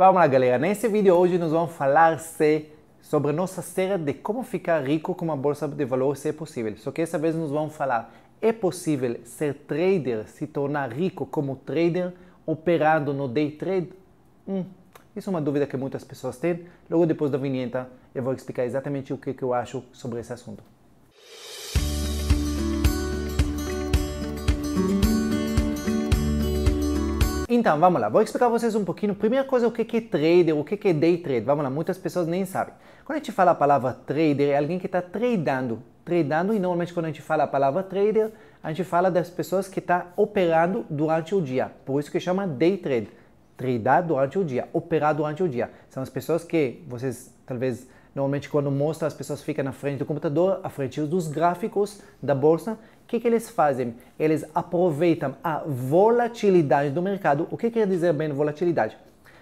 Vamos lá, galera. Nesse vídeo hoje nós vamos falar se sobre a nossa série de como ficar rico com uma bolsa de valores, se é possível. Só que essa vez nós vamos falar, é possível ser trader, se tornar rico como trader, operando no day trade? Hum, isso é uma dúvida que muitas pessoas têm. Logo depois da vinheta eu vou explicar exatamente o que eu acho sobre esse assunto. Então, vamos lá, vou explicar pra vocês um pouquinho. Primeira coisa, o que é trader, o que é day trade. Vamos lá, muitas pessoas nem sabem. Quando a gente fala a palavra trader, é alguém que está tradando. Tradando, e normalmente quando a gente fala a palavra trader, a gente fala das pessoas que estão tá operando durante o dia. Por isso que chama day trade. Tradar durante o dia, operar durante o dia. São as pessoas que vocês talvez Normalmente, quando mostra, as pessoas ficam na frente do computador, à frente dos gráficos da bolsa. O que, que eles fazem? Eles aproveitam a volatilidade do mercado. O que quer dizer bem volatilidade?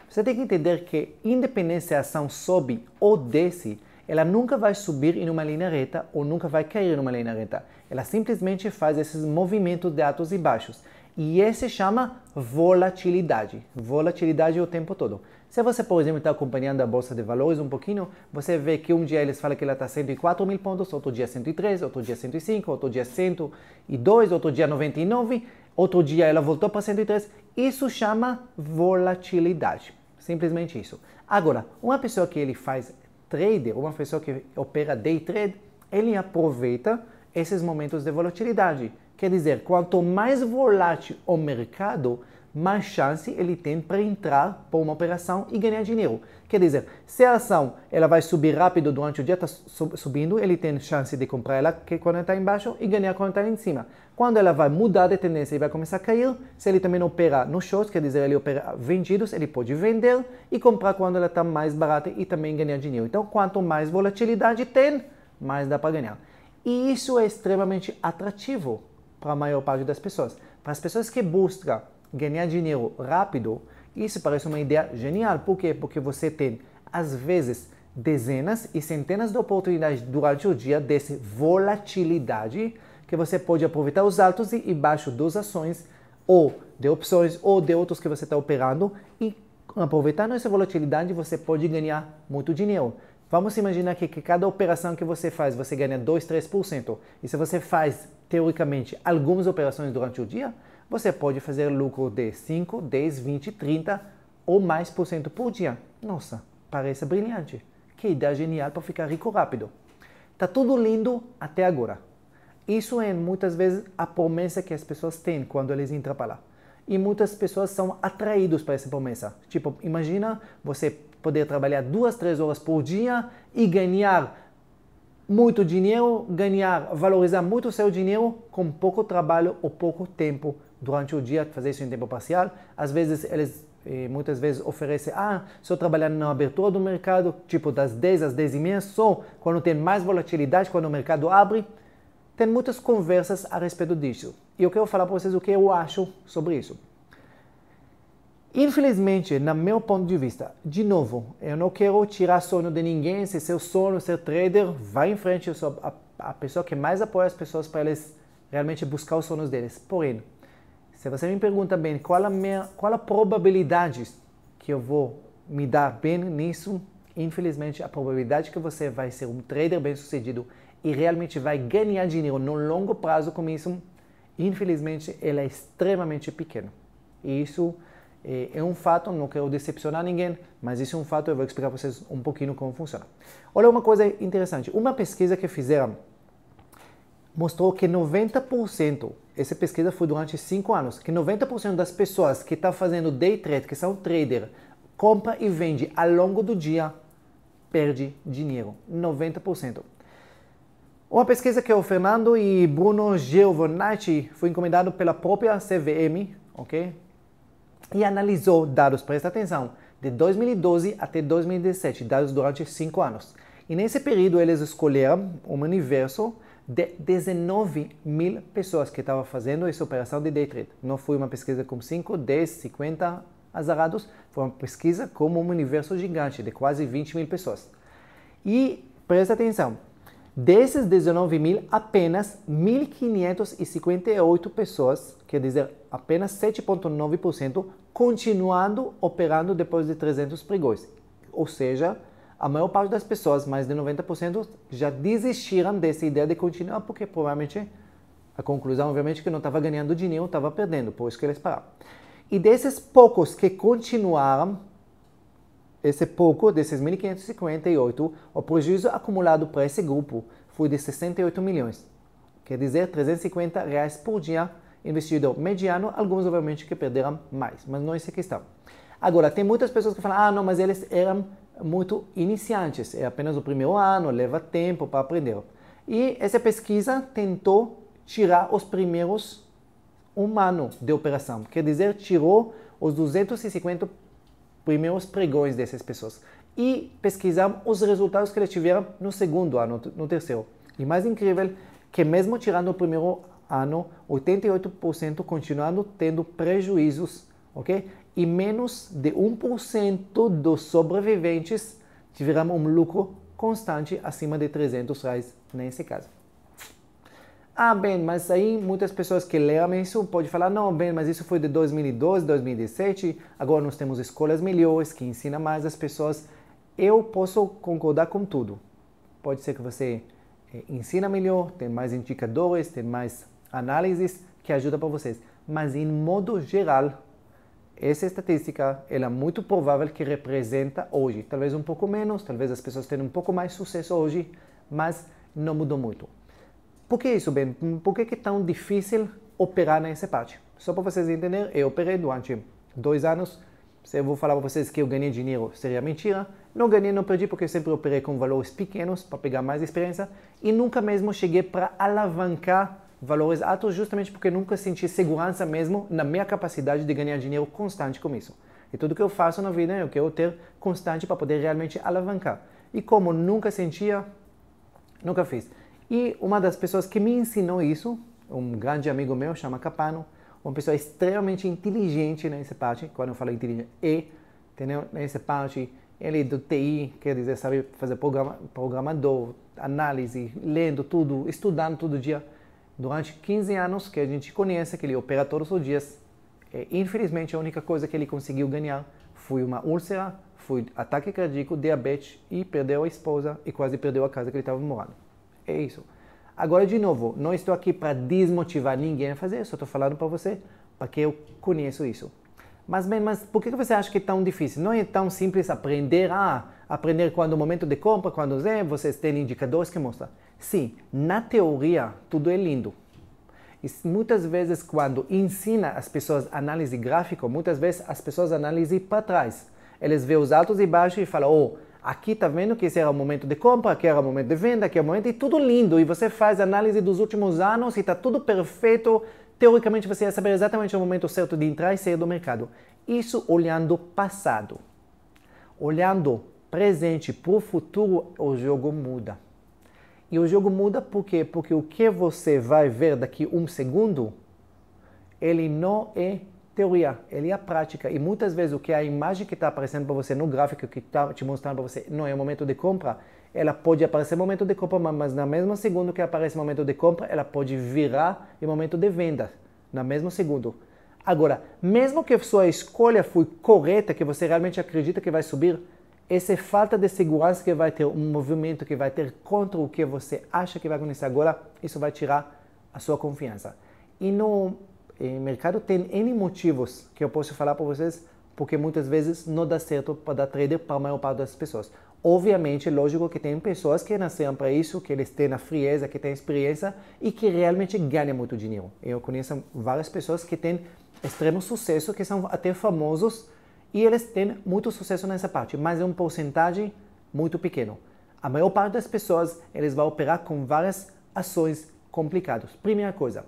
Você tem que entender que, independente se a ação sobe ou desce, ela nunca vai subir em uma linha reta ou nunca vai cair em uma linha reta. Ela simplesmente faz esses movimentos de altos e baixos. E esse chama volatilidade. Volatilidade o tempo todo. Se você, por exemplo, está acompanhando a Bolsa de Valores um pouquinho, você vê que um dia eles falam que ela está 104 mil pontos, outro dia 103, outro dia 105, outro dia 102, outro dia 99, outro dia ela voltou para 103. Isso chama volatilidade. Simplesmente isso. Agora, uma pessoa que ele faz trader, uma pessoa que opera day trade, ele aproveita esses momentos de volatilidade. Quer dizer, quanto mais volátil o mercado, mais chance ele tem para entrar por uma operação e ganhar dinheiro. Quer dizer, se a ação ela vai subir rápido durante o dia, está subindo, ele tem chance de comprar ela quando está embaixo e ganhar quando está em cima. Quando ela vai mudar de tendência e vai começar a cair, se ele também opera no short, quer dizer, ele opera vendidos, ele pode vender e comprar quando ela está mais barata e também ganhar dinheiro. Então, quanto mais volatilidade tem, mais dá para ganhar. E isso é extremamente atrativo para a maior parte das pessoas. Para as pessoas que buscam ganhar dinheiro rápido, isso parece uma ideia genial. Por quê? Porque você tem, às vezes, dezenas e centenas de oportunidades durante o dia dessa volatilidade que você pode aproveitar os altos e baixos das ações ou de opções ou de outros que você está operando e aproveitando essa volatilidade você pode ganhar muito dinheiro. Vamos imaginar que, que cada operação que você faz você ganha 2, 3%. E se você faz, teoricamente, algumas operações durante o dia, você pode fazer lucro de 5, 10, 20, 30 ou mais por cento por dia. Nossa, parece brilhante. Que ideia genial para ficar rico rápido. Tá tudo lindo até agora. Isso é muitas vezes a promessa que as pessoas têm quando eles entram para lá. E muitas pessoas são atraídas para essa promessa. Tipo, imagina você poder trabalhar duas, três horas por dia e ganhar muito dinheiro, ganhar, valorizar muito o seu dinheiro com pouco trabalho ou pouco tempo durante o dia fazer isso em tempo parcial. Às vezes eles eh, muitas vezes oferecem, ah, estou trabalhando na abertura do mercado, tipo das 10 às 10 e meia, só quando tem mais volatilidade, quando o mercado abre. Tem muitas conversas a respeito disso. E eu quero falar para vocês é o que eu acho sobre isso. Infelizmente, no meu ponto de vista, de novo, eu não quero tirar sono de ninguém. Se seu sono, ser trader, vai em frente. Eu sou a, a pessoa que mais apoia as pessoas para eles realmente buscar os sonhos deles. Porém, se você me pergunta bem qual a, minha, qual a probabilidade que eu vou me dar bem nisso, infelizmente a probabilidade que você vai ser um trader bem sucedido e realmente vai ganhar dinheiro no longo prazo com isso, infelizmente ela é extremamente pequena. E isso eh, é um fato, não quero decepcionar ninguém, mas isso é um fato, eu vou explicar para vocês um pouquinho como funciona. Olha uma coisa interessante, uma pesquisa que fizeram mostrou que 90%, essa pesquisa foi durante 5 anos, que 90% das pessoas que estão tá fazendo day trade, que são trader, compra e vende ao longo do dia, perde dinheiro. 90%. Uma pesquisa que o Fernando e Bruno Giovanacci foi encomendado pela própria CVM, ok? E analisou dados, presta atenção, de 2012 até 2017, dados durante 5 anos. E nesse período eles escolheram um universo de 19 mil pessoas que estavam fazendo essa operação de day trade. Não foi uma pesquisa com 5, 10, 50 azarados, foi uma pesquisa com um universo gigante de quase 20 mil pessoas. E presta atenção, desses 19 mil, apenas 1.558 pessoas, quer dizer, apenas 7,9%, continuando operando depois de 300 pregões. Ou seja, a maior parte das pessoas, mais de 90%, já desistiram dessa ideia de continuar porque provavelmente a conclusão, obviamente, que não estava ganhando dinheiro, estava perdendo, por isso que eles pararam. E desses poucos que continuaram, esse pouco, desses 1.558, o prejuízo acumulado para esse grupo foi de 68 milhões. Quer dizer, 350 reais por dia investido mediano, alguns obviamente que perderam mais, mas não é essa questão. Agora, tem muitas pessoas que falam, ah, não, mas eles eram muito iniciantes. É apenas o primeiro ano, leva tempo para aprender. E essa pesquisa tentou tirar os primeiros um ano de operação. Quer dizer, tirou os 250 primeiros pregões dessas pessoas. E pesquisamos os resultados que eles tiveram no segundo ano, no terceiro. E mais incrível, que mesmo tirando o primeiro ano, 88% continuando tendo prejuízos, ok? e menos de 1% dos sobreviventes tiveram um lucro constante acima de 300 reais nesse caso. Ah, bem, mas aí muitas pessoas que leram isso podem falar, não, bem, mas isso foi de 2012, 2017, agora nós temos escolas melhores que ensinam mais as pessoas. Eu posso concordar com tudo. Pode ser que você eh, ensina melhor, tem mais indicadores, tem mais análises que ajuda para vocês. Mas em modo geral, essa estatística ela é muito provável que representa hoje. Talvez um pouco menos, talvez as pessoas tenham um pouco mais sucesso hoje, mas não mudou muito. Por que isso, Ben? Por que é tão difícil operar nessa parte? Só para vocês entenderem, eu operei durante dois anos. Se eu vou falar para vocês que eu ganhei dinheiro, seria mentira. Não ganhei, não perdi, porque eu sempre operei com valores pequenos para pegar mais experiência e nunca mesmo cheguei para alavancar valores altos justamente porque nunca senti segurança mesmo na minha capacidade de ganhar dinheiro constante com isso. E tudo que eu faço na vida é eu quero ter constante para poder realmente alavancar. E como nunca sentia, nunca fiz. E uma das pessoas que me ensinou isso, um grande amigo meu, chama Capano, uma pessoa extremamente inteligente nessa parte, quando eu falo inteligente, e, entendeu? Nessa parte, ele é do TI, quer dizer, sabe fazer programa, programador, análise, lendo tudo, estudando todo dia durante 15 anos que a gente conhece, que ele opera todos os dias. E, é, infelizmente, a única coisa que ele conseguiu ganhar foi uma úlcera, foi ataque cardíaco, diabetes e perdeu a esposa e quase perdeu a casa que ele estava morando. É isso. Agora, de novo, não estou aqui para desmotivar ninguém a fazer, só estou falando para você, porque eu conheço isso. Mas bem, mas por que você acha que é tão difícil? Não é tão simples aprender a ah, aprender quando o momento de compra, quando é, vocês têm indicadores que mostram. Sim, na teoria tudo é lindo. E muitas vezes quando ensina as pessoas análise gráfica, muitas vezes as pessoas analisam para trás. Eles vê os altos e baixos e falam, oh, aqui tá vendo que esse era o momento de compra, aqui era o momento de venda, aqui é o momento, e tudo lindo. E você faz análise dos últimos anos e tá tudo perfeito, teoricamente você ia saber exatamente o momento certo de entrar e sair do mercado. Isso olhando passado. Olhando presente para o futuro, o jogo muda. E o jogo muda por quê? Porque o que você vai ver daqui um segundo, ele não é teoria, ele é prática. E muitas vezes o que é a imagem que está aparecendo para você no gráfico que está te mostrando para você não é o momento de compra, ela pode aparecer momento de compra, mas na mesma segundo que aparece momento de compra, ela pode virar em momento de venda, na mesma segundo. Agora, mesmo que a sua escolha foi correta, que você realmente acredita que vai subir, essa falta de segurança que vai ter um movimento que vai ter contra o que você acha que vai acontecer agora, isso vai tirar a sua confiança. E no mercado tem N motivos que eu posso falar para vocês, porque muitas vezes não dá certo para dar trader para a maior parte das pessoas. Obviamente, lógico que tem pessoas que nasceram para isso, que eles têm a frieza, que têm experiência e que realmente ganham muito dinheiro. Eu conheço várias pessoas que têm extremo sucesso, que são até famosos e eles têm muito sucesso nessa parte, mas é um porcentagem muito pequeno. A maior parte das pessoas, eles vão operar com várias ações complicadas. Primeira coisa,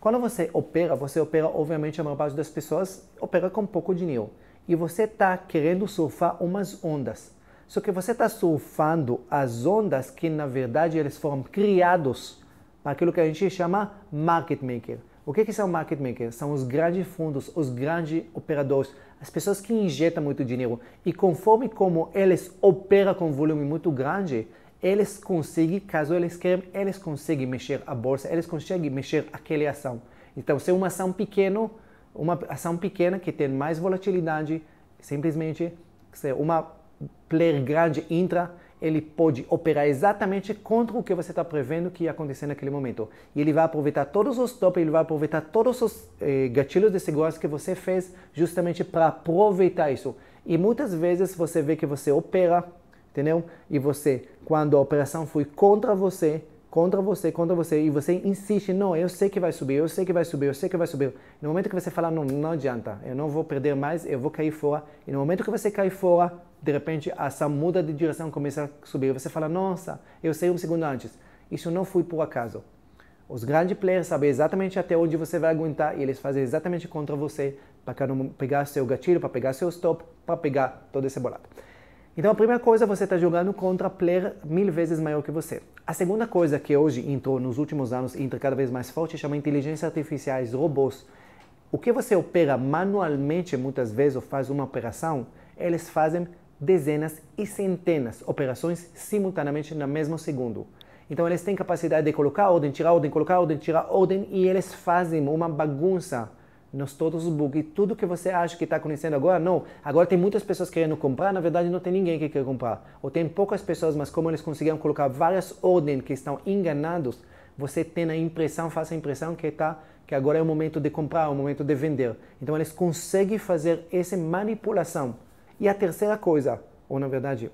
quando você opera, você opera, obviamente, a maior parte das pessoas opera com pouco dinheiro. E você está querendo surfar umas ondas. Só que você está surfando as ondas que, na verdade, eles foram criados para aquilo que a gente chama market maker. O que, que são market makers? São os grandes fundos, os grandes operadores, as pessoas que injetam muito dinheiro. E conforme como eles operam com volume muito grande, eles conseguem, caso eles queiram, eles conseguem mexer a bolsa, eles conseguem mexer aquela ação. Então, se é uma ação pequena, uma ação pequena que tem mais volatilidade, simplesmente se é uma player grande entra, ele pode operar exatamente contra o que você está prevendo que ia acontecer naquele momento. E ele vai aproveitar todos os tops, ele vai aproveitar todos os eh, gatilhos de segurança que você fez justamente para aproveitar isso. E muitas vezes você vê que você opera, entendeu? E você, quando a operação foi contra você, contra você, contra você, e você insiste, não, eu sei que vai subir, eu sei que vai subir, eu sei que vai subir. No momento que você fala, não, não adianta, eu não vou perder mais, eu vou cair fora. E no momento que você cai fora, de repente essa muda de direção começa a subir. Você fala, nossa, eu sei um segundo antes. Isso não foi por acaso. Os grandes players sabem exatamente até onde você vai aguentar e eles fazem exatamente contra você para pegar seu gatilho, para pegar seu stop, para pegar todo esse bolado Então a primeira coisa, você está jogando contra player mil vezes maior que você. A segunda coisa que hoje entrou nos últimos anos e entra cada vez mais forte chama inteligência artificiais, robôs. O que você opera manualmente muitas vezes ou faz uma operação, eles fazem dezenas e centenas de operações simultaneamente no mesmo segundo. Então eles têm capacidade de colocar ordem, tirar ordem, colocar ordem, tirar ordem e eles fazem uma bagunça nos todos os bugs. Tudo que você acha que está acontecendo agora, não. Agora tem muitas pessoas querendo comprar, na verdade não tem ninguém que quer comprar. Ou tem poucas pessoas, mas como eles conseguiram colocar várias ordens que estão enganados, você tem a impressão, faça a impressão que está que agora é o momento de comprar, é o momento de vender. Então eles conseguem fazer essa manipulação e a terceira coisa, ou na verdade,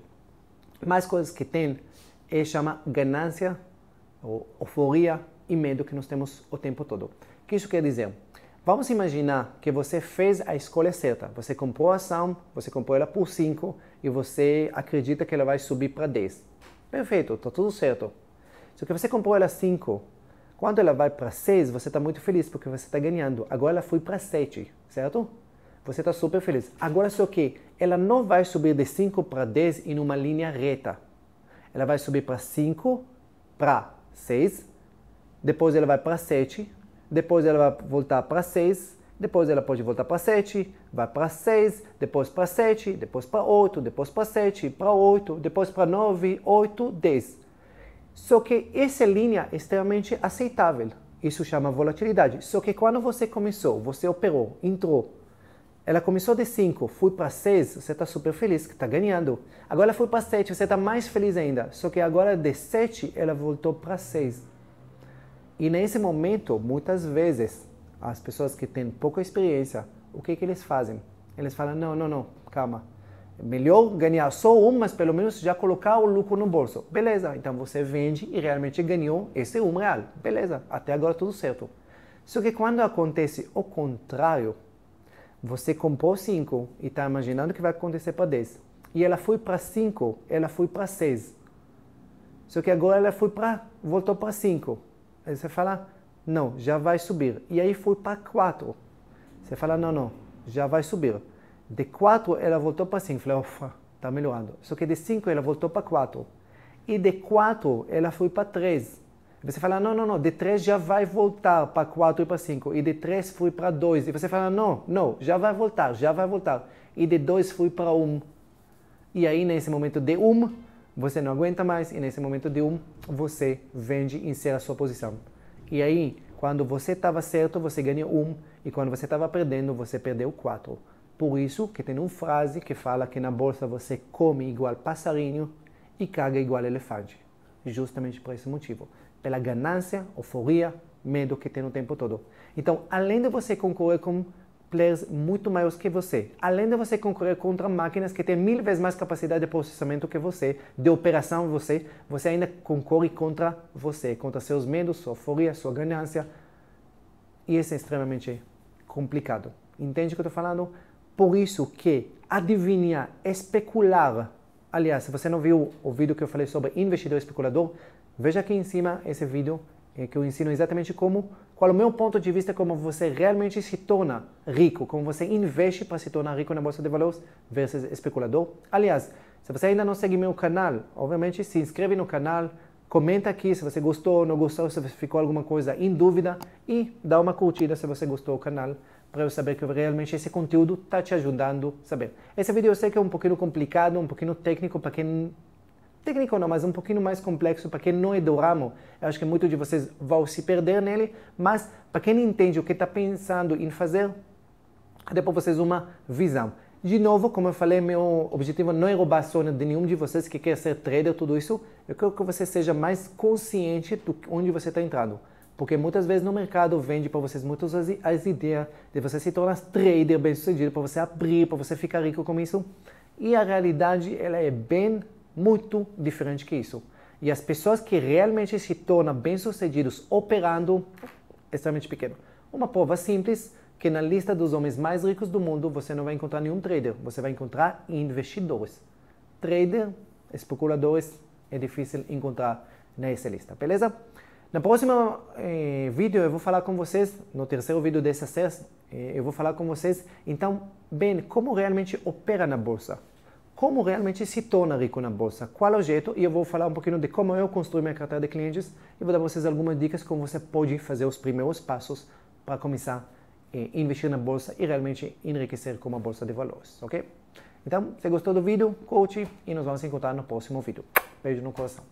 mais coisas que tem, é chama ganância, ou euforia e medo que nós temos o tempo todo. O que isso quer dizer? Vamos imaginar que você fez a escolha certa. Você comprou a ação, você comprou ela por 5 e você acredita que ela vai subir para 10. Perfeito, está tudo certo. Só que você comprou ela 5, quando ela vai para 6, você está muito feliz porque você está ganhando. Agora ela foi para 7, certo? você está super feliz. Agora só que ela não vai subir de 5 para 10 em uma linha reta. Ela vai subir para 5, para 6, depois ela vai para 7, depois ela vai voltar para 6, depois ela pode voltar para 7, vai para 6, depois para 7, depois para 8, depois para 7, para 8, depois para 9, 8, 10. Só que essa linha é extremamente aceitável. Isso chama volatilidade. Só que quando você começou, você operou, entrou, ela começou de 5, foi para 6, você está super feliz que está ganhando. Agora foi para 7, você está mais feliz ainda. Só que agora de 7, ela voltou para 6. E nesse momento, muitas vezes, as pessoas que têm pouca experiência, o que, que eles fazem? Eles falam, não, não, não, calma. Melhor ganhar só um, mas pelo menos já colocar o lucro no bolso. Beleza, então você vende e realmente ganhou esse um real. Beleza, até agora tudo certo. Só que quando acontece o contrário, você comprou 5 e está imaginando o que vai acontecer para 10. E ela foi para 5, ela foi para 6. Só que agora ela foi para, voltou para 5. Aí você fala, não, já vai subir. E aí foi para 4. Você fala, não, não, já vai subir. De 4 ela voltou para 5. Falei, ufa, está melhorando. Só que de 5 ela voltou para 4. E de 4 ela foi para 3. Você fala, não, não, não, de 3 já vai voltar para 4 e para 5. E de 3 fui para 2. E você fala, não, não, já vai voltar, já vai voltar. E de 2 fui para 1. Um. E aí, nesse momento de 1, um, você não aguenta mais. E nesse momento de 1, um, você vende e ser a sua posição. E aí, quando você estava certo, você ganha 1. Um, e quando você estava perdendo, você perdeu 4. Por isso que tem uma frase que fala que na bolsa você come igual passarinho e caga igual elefante. Justamente por esse motivo pela ganância, euforia, medo que tem o tempo todo. Então, além de você concorrer com players muito maiores que você, além de você concorrer contra máquinas que têm mil vezes mais capacidade de processamento que você, de operação você, você ainda concorre contra você, contra seus medos, sua euforia, sua ganância. E isso é extremamente complicado. Entende o que eu estou falando? Por isso que adivinhar, especular aliás, se você não viu o vídeo que eu falei sobre investidor especulador, Veja aqui em cima esse vídeo eh, que eu ensino exatamente como, qual o meu ponto de vista, como você realmente se torna rico, como você investe para se tornar rico na Bolsa de Valores versus especulador. Aliás, se você ainda não segue meu canal, obviamente se inscreve no canal, comenta aqui se você gostou ou não gostou, se ficou alguma coisa em dúvida e dá uma curtida se você gostou do canal para eu saber que realmente esse conteúdo está te ajudando a saber. Esse vídeo eu sei que é um pouquinho complicado, um pouquinho técnico para quem técnico não, mas um pouquinho mais complexo para quem não é do ramo. Eu acho que muitos de vocês vão se perder nele, mas para quem entende o que está pensando em fazer, dá para vocês uma visão. De novo, como eu falei, meu objetivo não é roubar sono de nenhum de vocês que quer ser trader, tudo isso. Eu quero que você seja mais consciente de onde você está entrando. Porque muitas vezes no mercado vende para vocês muitas as ideias de você se tornar trader bem sucedido, para você abrir, para você ficar rico com isso. E a realidade, ela é bem muito diferente que isso. E as pessoas que realmente se tornam bem-sucedidos operando, extremamente pequeno. Uma prova simples, que na lista dos homens mais ricos do mundo você não vai encontrar nenhum trader, você vai encontrar investidores. Trader, especuladores, é difícil encontrar nessa lista, beleza? Na próxima eh, vídeo eu vou falar com vocês, no terceiro vídeo dessa série, eh, eu vou falar com vocês, então, bem, como realmente opera na bolsa como realmente se torna rico na bolsa, qual é o jeito, e eu vou falar um pouquinho de como eu construí minha carteira de clientes e vou dar vocês algumas dicas como você pode fazer os primeiros passos para começar a eh, investir na bolsa e realmente enriquecer com uma bolsa de valores, ok? Então, se gostou do vídeo, curte e nos vamos encontrar no próximo vídeo. Beijo no coração.